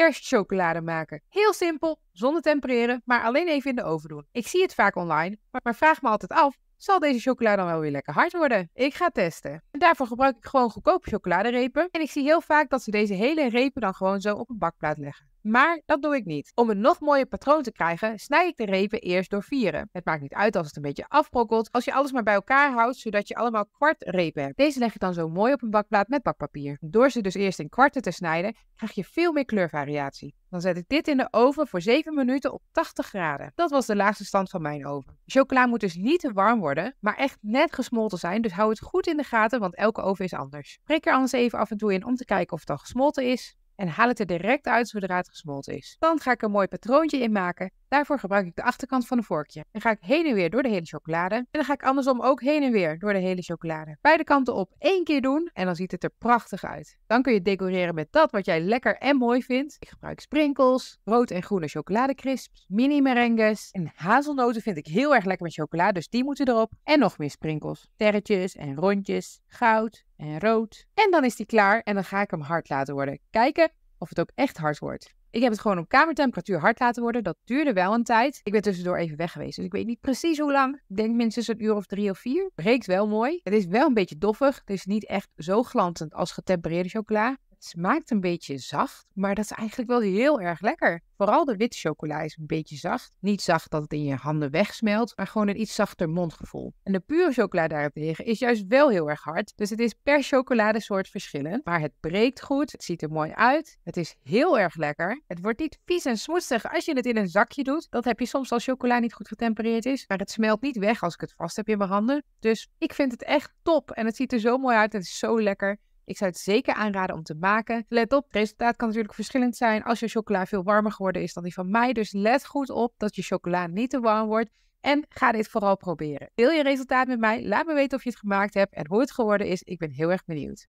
Eerst chocolade maken. Heel simpel, zonder tempereren, maar alleen even in de oven doen. Ik zie het vaak online, maar vraag me altijd af zal deze chocolade dan wel weer lekker hard worden? Ik ga testen. En daarvoor gebruik ik gewoon goedkope chocoladerepen. En ik zie heel vaak dat ze deze hele repen dan gewoon zo op een bakplaat leggen. Maar dat doe ik niet. Om een nog mooier patroon te krijgen, snij ik de repen eerst door vieren. Het maakt niet uit als het een beetje afbrokkelt, als je alles maar bij elkaar houdt, zodat je allemaal kwart repen hebt. Deze leg je dan zo mooi op een bakplaat met bakpapier. Door ze dus eerst in kwarten te snijden, krijg je veel meer kleurvariatie. Dan zet ik dit in de oven voor 7 minuten op 80 graden. Dat was de laagste stand van mijn oven. Chocola moet dus niet te warm worden, maar echt net gesmolten zijn, dus hou het goed in de gaten, want elke oven is anders. Prik er anders even af en toe in om te kijken of het al gesmolten is en haal het er direct uit zodra het gesmolten is. Dan ga ik een mooi patroontje in maken Daarvoor gebruik ik de achterkant van een vorkje. Dan ga ik heen en weer door de hele chocolade. En dan ga ik andersom ook heen en weer door de hele chocolade. Beide kanten op één keer doen en dan ziet het er prachtig uit. Dan kun je decoreren met dat wat jij lekker en mooi vindt. Ik gebruik sprinkels, rood en groene chocoladecrisps, mini merengues en hazelnoten vind ik heel erg lekker met chocolade, dus die moeten erop. En nog meer sprinkels, sterretjes en rondjes, goud en rood. En dan is die klaar en dan ga ik hem hard laten worden. Kijken of het ook echt hard wordt. Ik heb het gewoon op kamertemperatuur hard laten worden. Dat duurde wel een tijd. Ik ben tussendoor even weg geweest. Dus ik weet niet precies hoe lang. Ik denk minstens een uur of drie of vier. Breekt wel mooi. Het is wel een beetje doffig. Het is niet echt zo glanzend als getempereerde chocola. Het smaakt een beetje zacht, maar dat is eigenlijk wel heel erg lekker. Vooral de witte chocola is een beetje zacht. Niet zacht dat het in je handen wegsmelt, maar gewoon een iets zachter mondgevoel. En de pure chocola daarentegen is juist wel heel erg hard. Dus het is per chocoladesoort verschillend. Maar het breekt goed, het ziet er mooi uit, het is heel erg lekker. Het wordt niet vies en smoestig als je het in een zakje doet. Dat heb je soms als chocola niet goed getempereerd is. Maar het smelt niet weg als ik het vast heb in mijn handen. Dus ik vind het echt top en het ziet er zo mooi uit en het is zo lekker. Ik zou het zeker aanraden om te maken. Let op, het resultaat kan natuurlijk verschillend zijn als je chocola veel warmer geworden is dan die van mij. Dus let goed op dat je chocola niet te warm wordt. En ga dit vooral proberen. Deel je resultaat met mij. Laat me weten of je het gemaakt hebt en hoe het geworden is. Ik ben heel erg benieuwd.